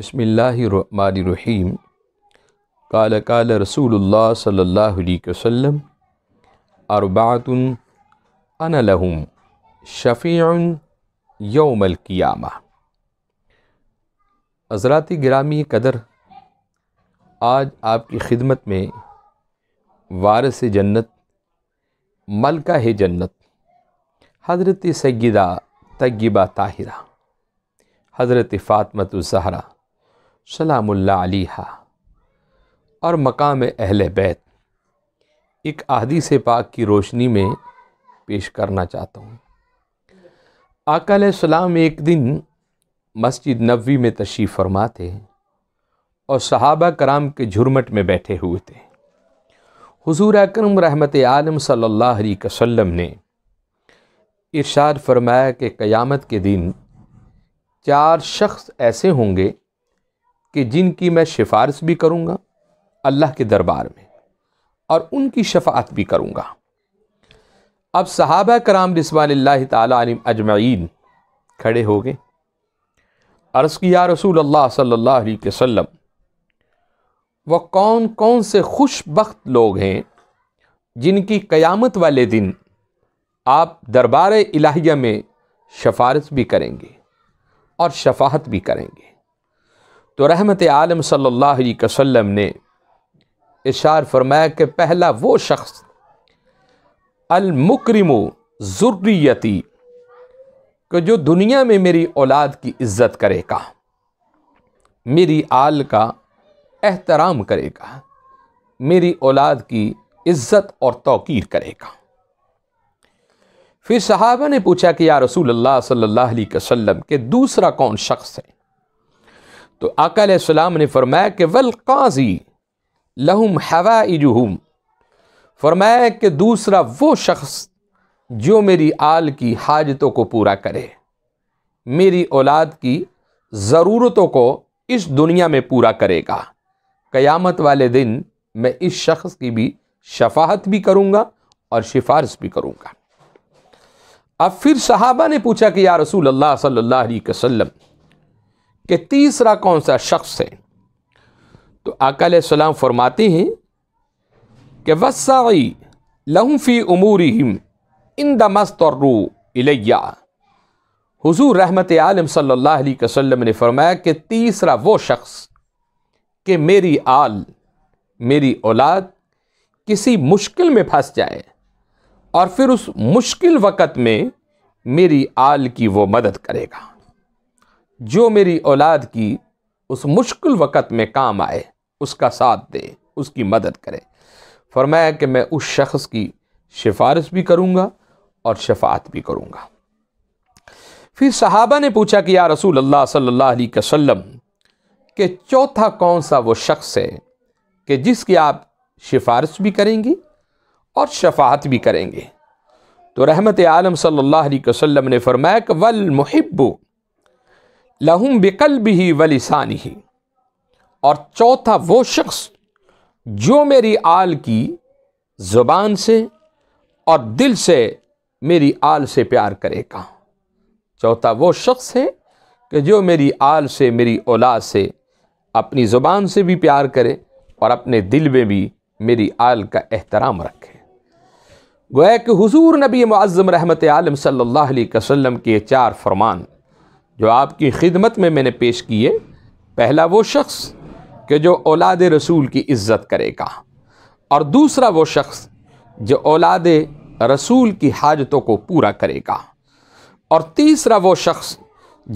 बसमीम काल काल रसूल सल्ला वसम अरबातन अनलहम शफ़ीन यौमलकियामा हजरात ग्रामी कदर आज आपकी खिदमत में वारस जन्नत मलका है जन्नत हज़रत सैदा तयबा ताहिरा हज़रत फ़ातमत ज़हरा सलामुल्ला अलीहा और मकाम अहल बैत एक आदि से पाक की रोशनी में पेश करना चाहता हूँ आकल सलाम एक दिन मस्जिद नबी में तशीफ़ फरमा थे और सहाबा कराम के झुरमट में बैठे हुए थे हुजूर अकरम रहमत आलम सल्लल्लाहु अलैहि वसल्लम ने इरशाद फरमाया कि क़यामत के दिन चार शख्स ऐसे होंगे कि जिनकी मैं सिफारिश भी करूँगा अल्लाह के दरबार में और उनकी शफात भी करूँगा अब सहाबा कराम रसमान तम अजमैन खड़े हो गए अर्ज़ किया रसूल अल्लाह सल्लल्लाहु अलैहि वसल्लम वह कौन कौन से खुशबख्त लोग हैं जिनकी क़यामत वाले दिन आप दरबार इलाहिया में शफारत भी करेंगे और शफाहत भी करेंगे तो रहमत आलम सल्लल्लाहु अलैहि वसल्लम ने इशार फरमाया कि पहला वो शख्स अलमुकरम ज़ुर्रियती कि जो दुनिया में मेरी औलाद की इज़्ज़त करेगा मेरी आल का एहतराम करेगा मेरी औलाद की इज़्ज़त और तोकीर करेगा फिर सहाबा ने पूछा कि या रसूल अल्लाह सल्लल्लाहु अलैहि वसल्लम के दूसरा कौन शख्स है तो आकाम ने फरमाया कि वल काजी लहुम हवा हवाइजहम फरमाया कि दूसरा वो शख्स जो मेरी आल की हाजतों को पूरा करे मेरी औलाद की ज़रूरतों को इस दुनिया में पूरा करेगा क़यामत वाले दिन मैं इस शख्स की भी शफाहत भी करूँगा और सिफारश भी करूँगा अब फिर सहाबा ने पूछा कि या रसूल अल्लाह सल्लल्लाहु अलैहि वसल्लम कि तीसरा कौन सा शख्स है तो अकल सलाम फरमाते हैं कि वसाई लहफ़ी उमूर इन द मस्त और रू इलैया रहमत आलम सल्लाम ने फरमाया कि तीसरा वो शख्स कि मेरी आल मेरी औलाद किसी मुश्किल में फंस जाए और फिर उस मुश्किल वक़्त में मेरी आल की वो मदद करेगा जो मेरी औलाद की उस मुश्किल वक़्त में काम आए उसका साथ दे उसकी मदद करे फरमाया कि मैं उस शख्स की सिफारिश भी करूँगा और शफात भी करूँगा फिर सहाबा ने पूछा कि या रसूल अल्लाह सल्लल्लाहु अलैहि वसल्लम चौथा कौन सा वो शख्स है कि जिसकी आप सिफारिश भी करेंगी और शफात भी करेंगे तो रहमत आलम सल्लल्लाहु अलैहि वसल्लम ने फरमाया कि वल लहूम बिकल भी वलिसान ही और चौथा वो शख्स जो मेरी आल की ज़ुबान से और दिल से मेरी आल से प्यार करेगा चौथा वो शख्स है कि जो मेरी आल से मेरी औलाद से अपनी ज़ुबान से भी प्यार करे और अपने दिल में भी मेरी आल का एहतराम रखे गोया कि हुजूर नबी मज़म रहमत आलम सल्लल्लाहु अलैहि वसल्लम के चार फरमान जो आपकी खिदमत में मैंने पेश किए पहला वो शख्स कि जो औलाद रसूल की इज़्ज़त करेगा और दूसरा वो शख्स जो औलाद रसूल की हाजतों को पूरा करेगा और तीसरा वो शख्स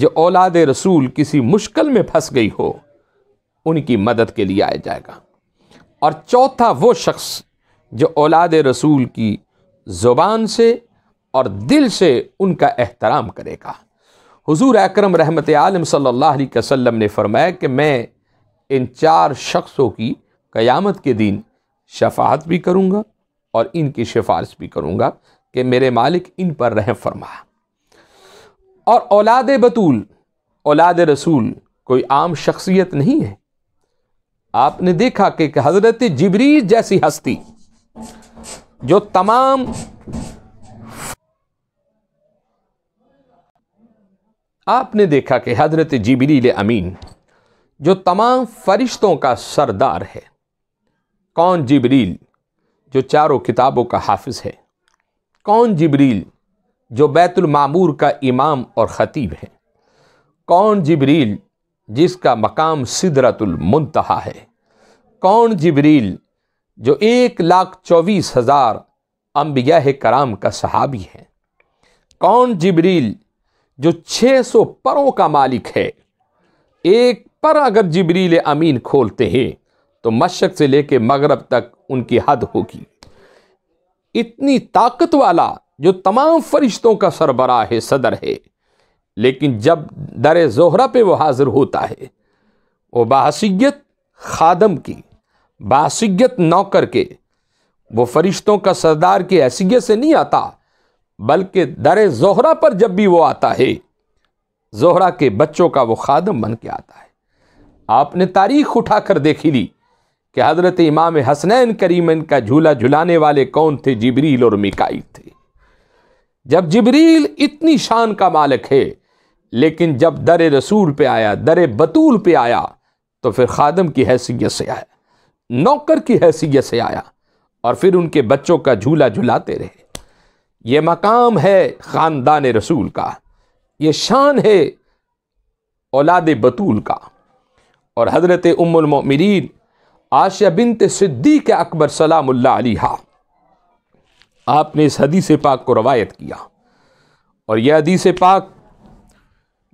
जो औलाद रसूल किसी मुश्किल में फंस गई हो उनकी मदद के लिए आया जाएगा और चौथा वो शख्स जो औलाद रसूल की ज़ुबान से और दिल से उनका एहतराम करेगा हुजूर अकरम रहमत आलम सल्लल्लाहु अलैहि वसल्लम ने फरमाया कि मैं इन चार शख्सों की क़यामत के दिन शफात भी करूँगा और इनकी सिफारिश भी करूँगा कि मेरे मालिक इन पर रह फरमा और औलाद बतूल औलाद रसूल कोई आम शख्सियत नहीं है आपने देखा कि हज़रत जबरी जैसी हस्ती जो तमाम आपने देखा कि हज़रत जबरील अमीन जो तमाम फरिश्तों का सरदार है कौन जबरील जो चारों किताबों का हाफिज है कौन जबरील जो बैतुलमामूर का इमाम और ख़तीब है कौन जबरील जिसका मकाम सिदरतुलमतहा है कौन जबरील जो एक लाख चौबीस हज़ार अम्बिया कराम का सहाबी है कौन जबरील जो 600 परों का मालिक है एक पर अगर जबरील अमीन खोलते हैं तो मशक से लेके मगरब तक उनकी हद होगी इतनी ताकत वाला जो तमाम फरिश्तों का सरबरा है सदर है लेकिन जब दर जोहरा पे वो हाजिर होता है वो बासीत खादम की बासीत नौकर के वो फरिश्तों का सरदार की हैसियत से नहीं आता बल्कि दर जोहरा पर जब भी वो आता है जोहरा के बच्चों का वो खादम बन के आता है आपने तारीख उठा कर देखी ली कि हज़रत इमाम हसनैन करीमन का झूला झुलाने वाले कौन थे जिबरील और मिकाइल थे जब जिबरील इतनी शान का मालिक है लेकिन जब दर रसूल पे आया दर बतूल पे आया तो फिर खादम की हैसियत से आया नौकर की हैसियत से आया और फिर उनके बच्चों का झूला झुलाते रहे ये मकाम है ख़ानदान रसूल का ये शान है औलाद बतूल का और हज़रत उमिन आशा बिनत सिद्दीक अकबर सलाम आपने इस हदीस पाक को रवायत किया और यह हदीस पाक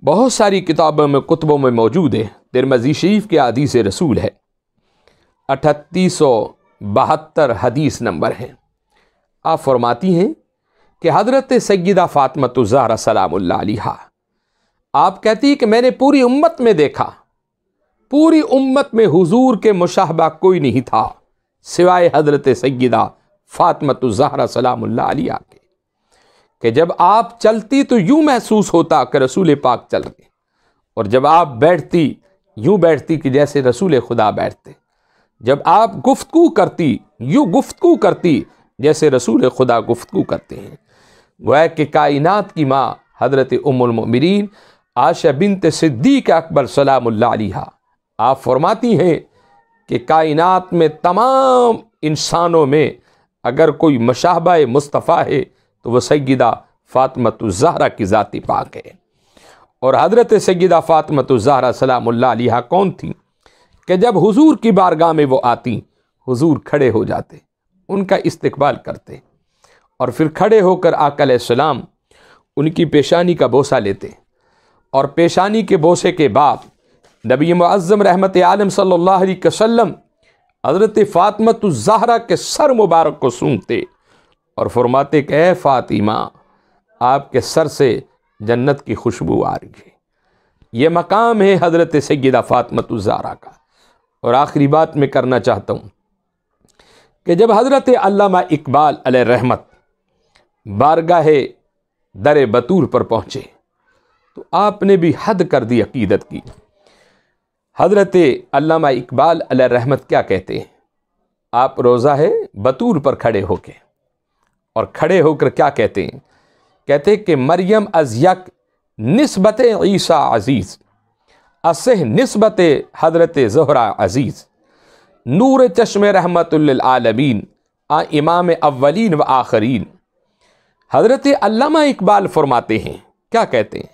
बहुत सारी किताबों में कुतबों में मौजूद है तिरमजी शरीफ के हदीस रसूल है अठतीस सौ बहत्तर हदीस नंबर हैं आप फरमाती हैं कि हज़रत सैदा तो ज़ारा सलामुल्लाहा आप कहती कि मैंने पूरी उम्मत में देखा पूरी उम्मत में हुजूर के मुशाहबा कोई नहीं था सिवाय हज़रत सैदा फ़ातमतुज़ाहरा तो सलामुल्लाहा के कि जब आप चलती तो यूँ महसूस होता कि रसूल पाक चल गए और जब आप बैठती यूँ बैठती कि जैसे रसूल खुदा बैठते जब आप गुफ्तु करती यूँ गुफ्तु करती जैसे रसूल खुदा गुफ्तु करते हैं गोया कि कायनत की माँ हज़रत उमरमिन आशा बिनत सिद्दीक अकबर सलाम्ला आप फरमाती हैं कि कायनत में तमाम इंसानों में अगर कोई मशाबा मुस्तफ़ा है तो वह फ़ातमत जहरा की ज़ाती पाक है और हज़रत सैदा फ़ातमतुज़हरा सलाम्ला कौन थी कि जब हजूर की बारगाह में वो आती हजूर खड़े हो जाते उनका इस्तबाल करते और फिर खड़े होकर आकल सलाम उनकी पेशानी का बोसा लेते और पेशानी के बोसे के बाद नबी मज़म रहमत आलम सल्लाम हज़रत फ़ातमत ज़ाहरा के सर मुबारक को सूंघते और फरमाते कि फ़ातिमा आपके सर से जन्नत की खुशबू आ रही है ये मकाम है हज़रत सैदा फ़ातमत ज़ारा का और आखिरी बात मैं करना चाहता हूँ कि जब हज़रत अल्लामा इकबाल रहमत बारगाह दर बतूर पर पहुँचे तो आपने भी हद कर दी अकीदत की हजरत अल्लामा इकबाल रहमत क्या कहते हैं आप रोज़ा है बतूर पर खड़े होके और खड़े होकर क्या कहते हैं कहते हैं कि मरियम अजयक नस्बत ईसा अज़ीज़ असह नस्बत हजरत जहरा अज़ीज़ नूर चश्म रहमत आलमीन आ इमाम अवलिन व आखरीन हज़रत अल्लामा इकबाल फरमाते हैं क्या कहते हैं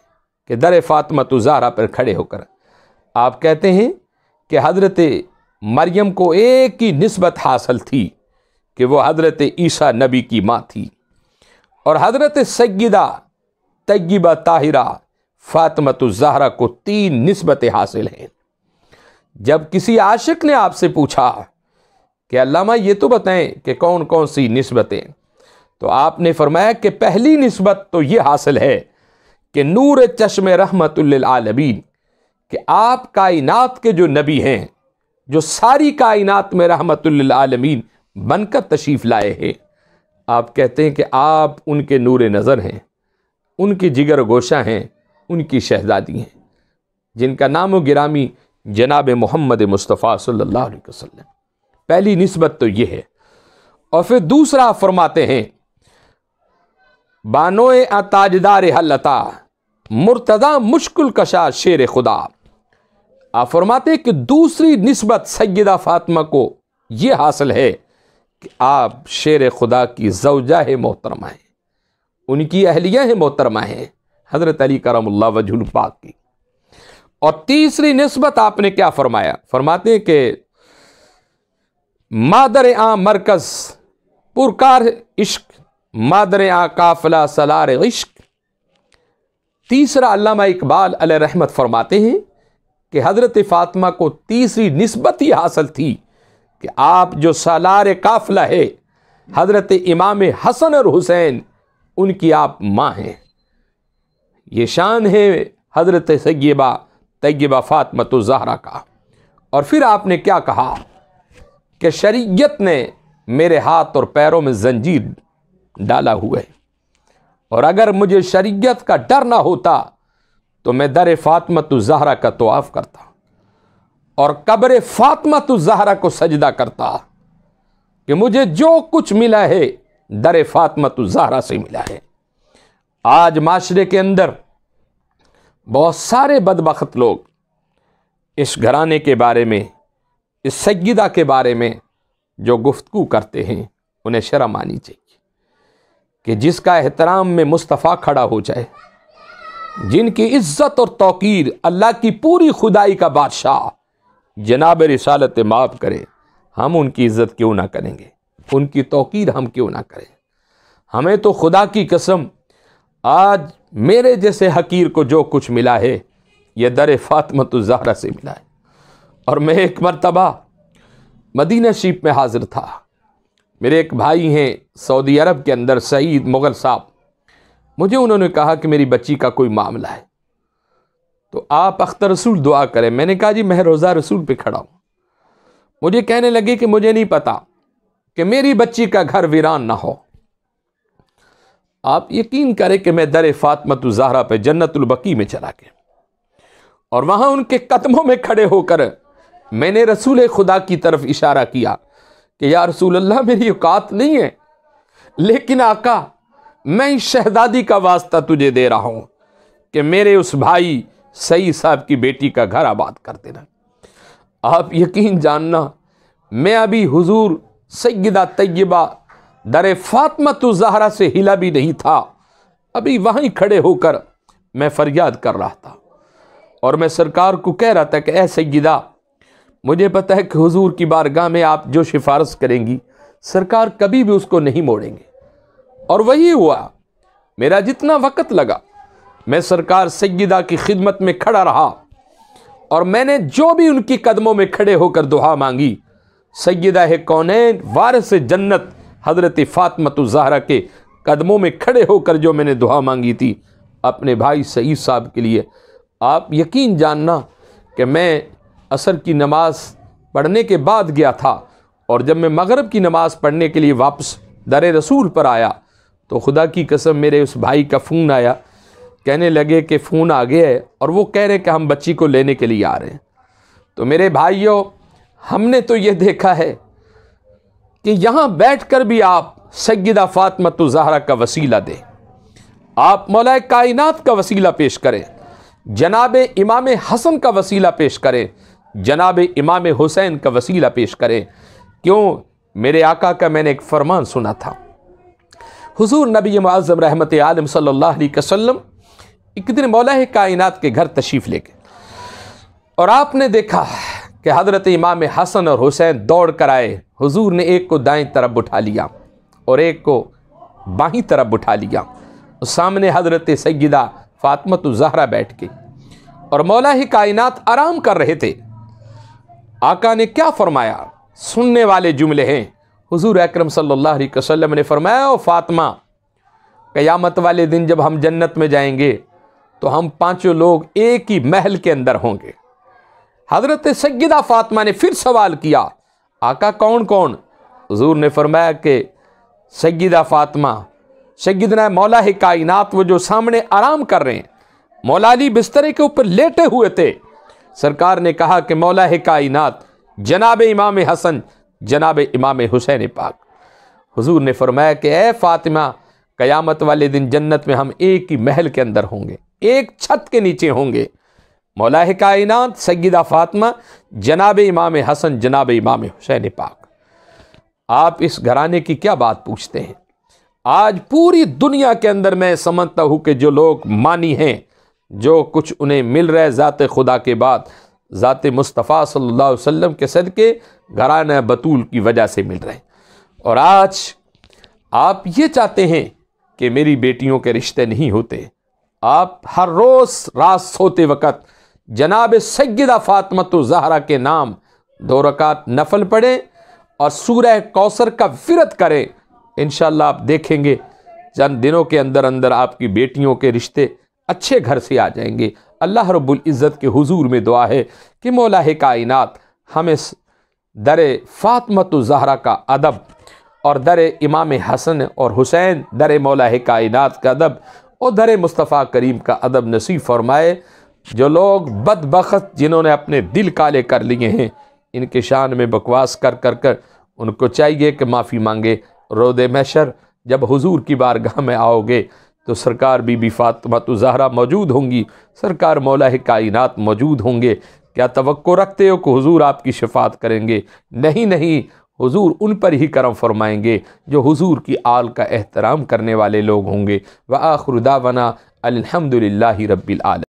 कि दर फ़ातमत ज़ारा पर खड़े होकर आप कहते हैं कि हज़रत मरियम को एक ही नस्बत हासिल थी कि वो हज़रत ईसा नबी की माँ थी और हज़रत सगीदा तयबा ताहिरा फ़ातमत ज़हरा को तीन नस्बतें हासिल हैं जब किसी आशिक ने आपसे पूछा कि अल्लामा ये तो बताएं कि कौन कौन सी नस्बतें तो आपने फरमाया कि पहली नस्बत तो ये हासिल है कि नूर चश्म रहमतुल्लालमीन कि आप कायनात के जो नबी हैं जो सारी कायनात में आलमीन बनकर तशरीफ़ लाए हैं आप कहते हैं कि आप उनके नूर नज़र हैं उनकी जिगर गोशा हैं उनकी शहजादी हैं जिनका नाम व गिरामी जनाब मोहम्मद मुस्तफ़ा सल्ला वसम पहली नस्बत तो ये है और फिर दूसरा फरमाते हैं बानोए ताजदार हल्लता मुर्तदा मुश्किल कशा शेर खुदा आ फरमाते कि दूसरी नस्बत सैदा फातमा को ये हासिल है कि आप शेर खुदा की जवजा है मोहतरमा हैं उनकी अहलिया है मोहतरमा हैं हज़रत अली करम वजुल पाक की और तीसरी नस्बत आपने क्या फरमाया फरमाते हैं कि मादर आ मरकज़ पुरकार इश्क मादर काफिला सलार इश्क तीसरा अल्लामा इकबाल रहमत फरमाते हैं कि हज़रत फ़ातिमा को तीसरी नस्बत ही हासिल थी कि आप जो सलार काफिला है हज़रत इमाम हसन और हुसैन उनकी आप माँ हैं ये शान है हज़रत सैबा तयबा फ़ातमत ज़हरा का और फिर आपने क्या कहा कि शरीयत ने मेरे हाथ और पैरों में जंजीर डाला हुआ है और अगर मुझे शरीयत का डर ना होता तो मैं दर फातमत जहरा का तोाफ़ करता और कब्र फातमत जहरा को सजदा करता कि मुझे जो कुछ मिला है दर फातमत जहरा से मिला है आज माशरे के अंदर बहुत सारे बदबख्त लोग इस घराने के बारे में इस सैदा के बारे में जो गुफ्तु करते हैं उन्हें शर्म आनी चाहिए कि जिसका एहतराम में मुस्तफ़ा खड़ा हो जाए जिनकी इज्जत और तोकीर अल्लाह की पूरी खुदाई का बादशाह जनाब रिसालत माफ़ करे हम उनकी इज्जत क्यों ना करेंगे उनकी तोकीर हम क्यों ना करें हमें तो खुदा की कसम आज मेरे जैसे हकीर को जो कुछ मिला है यह दर फातमत जहरा से मिला है और मैं एक मरतबा मदीना शीप में हाज़िर था मेरे एक भाई हैं सऊदी अरब के अंदर सईद मुग़ल साहब मुझे उन्होंने कहा कि मेरी बच्ची का कोई मामला है तो आप अख्तर रसूल दुआ करें मैंने कहा जी मैं रोज़ा रसूल पे खड़ा हूँ मुझे कहने लगे कि मुझे नहीं पता कि मेरी बच्ची का घर वीरान ना हो आप यकीन करें कि मैं दर फातमत जहरा पे जन्नतुलबकी में चला गया और वहाँ उनके कदमों में खड़े होकर मैंने रसूल खुदा की तरफ इशारा किया कि या रसूल अल्लाह मेरी औकात नहीं है लेकिन आका मैं इस शहजादी का वास्ता तुझे दे रहा हूँ कि मेरे उस भाई सईद साहब की बेटी का घर आबाद कर देना आप यकीन जानना मैं अभी हुजूर सैदा तय्यबा दर जहरा से हिला भी नहीं था अभी वहीं खड़े होकर मैं फरियाद कर रहा था और मैं सरकार को कह रहा था कि ए सैदा मुझे पता है कि हुजूर की बारगाह में आप जो सिफारश करेंगी सरकार कभी भी उसको नहीं मोड़ेंगे और वही हुआ मेरा जितना वक़्त लगा मैं सरकार सैदा की खिदमत में खड़ा रहा और मैंने जो भी उनकी कदमों में खड़े होकर दुआ मांगी सैदा है कौन वारस जन्नत हज़रत फातमत ज़हरा के कदमों में खड़े होकर जो मैंने दुआ मांगी थी अपने भाई सईद साहब के लिए आप यकीन जानना कि मैं असर की नमाज पढ़ने के बाद गया था और जब मैं मगरब की नमाज पढ़ने के लिए वापस दर रसूल पर आया तो खुदा की कसम मेरे उस भाई का फ़ोन आया कहने लगे कि फ़ोन आ गया है और वो कह रहे कि हम बच्ची को लेने के लिए आ रहे हैं तो मेरे भाइयों हमने तो ये देखा है कि यहाँ बैठ कर भी आप सगदा फ़ातमत तो जहरा का वसीला दें आप मौल कायनत का वसीला पेश करें जनाब इमाम हसन का वसीला पेश करें जनाब इमाम हुसैन का वसीला पेश करें क्यों मेरे आका का मैंने एक फरमान सुना था हुजूर नबी मज़म रहमत आलम सल्लल्लाहु अलैहि वसल्लम एक दिन मौला कायनात के घर तशरीफ़ ले गए और आपने देखा कि हज़रत इमाम हसन और हुसैन दौड़ कर आए हुजूर ने एक को दाएं तरफ उठा लिया और एक को बाहीं तरफ उठा लिया और सामने हज़रत सैदा फ़ातमत जहरा बैठ गई और मौला कायनात आराम कर रहे थे आका ने क्या फरमाया सुनने वाले जुमले हैं हुजूर अकरम सल्लल्लाहु अलैहि वसल्लम ने फरमाया ओ फातिमा क़यामत वाले दिन जब हम जन्नत में जाएंगे तो हम पांचों लोग एक ही महल के अंदर होंगे हज़रत सैदा फ़ातिमा ने फिर सवाल किया आका कौन कौन हजूर ने फरमाया कि सैदा फ़ातिमा सैदना मौला कायनात वो जो सामने आराम कर रहे हैं मौला अली बिस्तर के ऊपर लेटे हुए थे सरकार ने कहा कि मौला कायनात जनाब इमाम हसन जनाब इमाम हुसैन पाक हुजूर ने फरमाया कि ए फातिमा क़यामत वाले दिन जन्नत में हम एक ही महल के अंदर होंगे एक छत के नीचे होंगे मौला कायनात सगीदा फातिमा जनाब इमाम हसन जनाब इमाम हुसैन पाक आप इस घराने की क्या बात पूछते हैं आज पूरी दुनिया के अंदर मैं समझता हूँ कि जो लोग मानी हैं जो कुछ उन्हें मिल रहा है ज़ात खुदा के बाद ज़ात मुस्तफ़ा सल्लल्लाहु अलैहि वसल्लम के सदक़े घराना बतूल की वजह से मिल रहे हैं और आज आप ये चाहते हैं कि मेरी बेटियों के रिश्ते नहीं होते आप हर रोज़ रात सोते वक़्त जनाब सैदा फ़ातमत तो जहरा के नाम दो रकात नफल पढ़ें और सूरह कौसर का विरत करें इन आप देखेंगे चंद दिनों के अंदर अंदर आपकी बेटियों के रिश्ते अच्छे घर से आ जाएंगे अल्लाह रब्बुल इज़्ज़त के हुजूर में दुआ है कि मौला कायनात हमें दर फ़ातमत तो जहरा का अदब और दर इमाम हसन और हुसैन दर मौला कायनात का अदब और दर मुस्तफ़ा करीम का अदब नसीब फरमाए जो लोग बदबखत जिन्होंने अपने दिल काले कर लिए हैं इनके शान में बकवास कर कर कर उनको चाहिए कि माफ़ी मांगे रोदे मैशर जब हुजूर की बारगाह में आओगे तो सरकार बीबी फातमा तो जहरा मौजूद होंगी सरकार मौला कायनात मौजूद होंगे क्या तो रखते हो कि हुजूर आपकी शफात करेंगे नहीं नहीं हुजूर उन पर ही करम फरमाएंगे जो हुजूर की आल का एहतराम करने वाले लोग होंगे व आखरुदा वना अलहमदिल्ला रबी आलम